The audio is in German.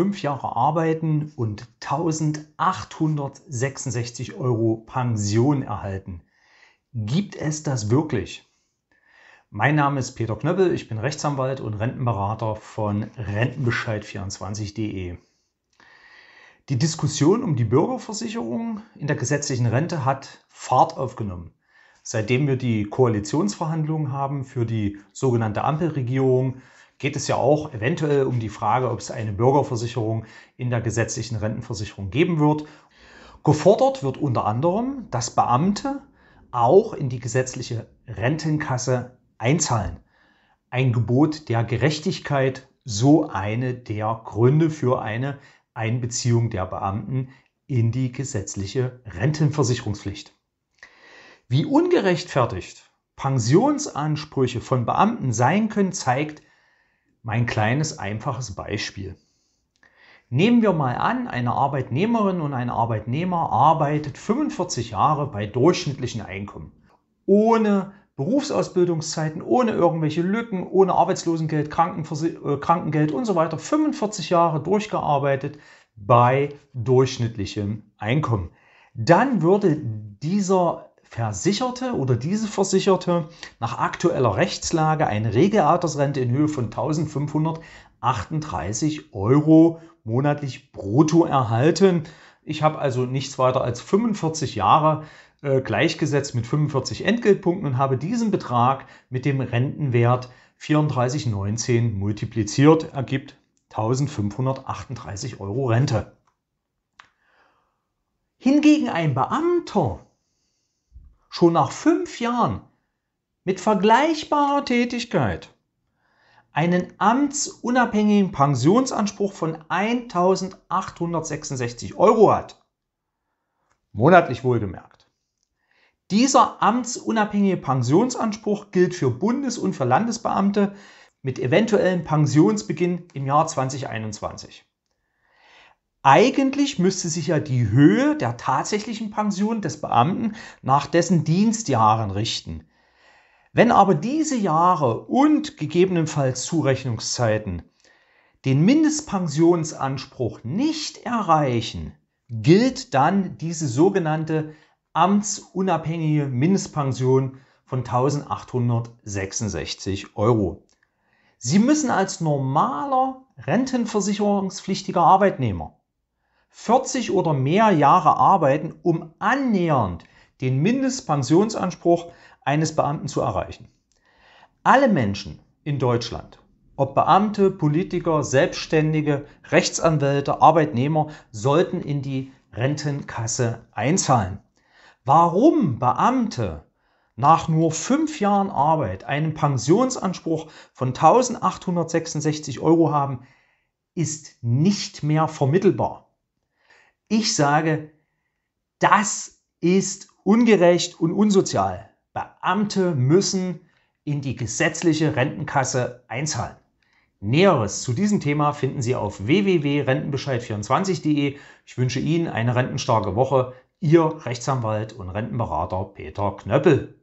fünf Jahre Arbeiten und 1866 Euro Pension erhalten. Gibt es das wirklich? Mein Name ist Peter Knöppel, ich bin Rechtsanwalt und Rentenberater von Rentenbescheid24.de. Die Diskussion um die Bürgerversicherung in der gesetzlichen Rente hat Fahrt aufgenommen. Seitdem wir die Koalitionsverhandlungen haben für die sogenannte Ampelregierung, geht es ja auch eventuell um die Frage, ob es eine Bürgerversicherung in der gesetzlichen Rentenversicherung geben wird. Gefordert wird unter anderem, dass Beamte auch in die gesetzliche Rentenkasse einzahlen. Ein Gebot der Gerechtigkeit, so eine der Gründe für eine Einbeziehung der Beamten in die gesetzliche Rentenversicherungspflicht. Wie ungerechtfertigt Pensionsansprüche von Beamten sein können, zeigt mein kleines, einfaches Beispiel. Nehmen wir mal an, eine Arbeitnehmerin und ein Arbeitnehmer arbeitet 45 Jahre bei durchschnittlichen Einkommen. Ohne Berufsausbildungszeiten, ohne irgendwelche Lücken, ohne Arbeitslosengeld, Krankenversi- äh, Krankengeld und so weiter. 45 Jahre durchgearbeitet bei durchschnittlichem Einkommen. Dann würde dieser Versicherte oder diese Versicherte nach aktueller Rechtslage eine Regelaltersrente in Höhe von 1538 Euro monatlich brutto erhalten. Ich habe also nichts weiter als 45 Jahre äh, gleichgesetzt mit 45 Entgeltpunkten und habe diesen Betrag mit dem Rentenwert 34,19 multipliziert, ergibt 1538 Euro Rente. Hingegen ein Beamter schon nach fünf Jahren mit vergleichbarer Tätigkeit einen amtsunabhängigen Pensionsanspruch von 1866 Euro hat. Monatlich wohlgemerkt. Dieser amtsunabhängige Pensionsanspruch gilt für Bundes- und für Landesbeamte mit eventuellem Pensionsbeginn im Jahr 2021. Eigentlich müsste sich ja die Höhe der tatsächlichen Pension des Beamten nach dessen Dienstjahren richten. Wenn aber diese Jahre und gegebenenfalls Zurechnungszeiten den Mindestpensionsanspruch nicht erreichen, gilt dann diese sogenannte amtsunabhängige Mindestpension von 1866 Euro. Sie müssen als normaler rentenversicherungspflichtiger Arbeitnehmer 40 oder mehr Jahre arbeiten, um annähernd den Mindestpensionsanspruch eines Beamten zu erreichen. Alle Menschen in Deutschland, ob Beamte, Politiker, Selbstständige, Rechtsanwälte, Arbeitnehmer, sollten in die Rentenkasse einzahlen. Warum Beamte nach nur fünf Jahren Arbeit einen Pensionsanspruch von 1866 Euro haben, ist nicht mehr vermittelbar. Ich sage, das ist ungerecht und unsozial. Beamte müssen in die gesetzliche Rentenkasse einzahlen. Näheres zu diesem Thema finden Sie auf www.rentenbescheid24.de. Ich wünsche Ihnen eine rentenstarke Woche. Ihr Rechtsanwalt und Rentenberater Peter Knöppel.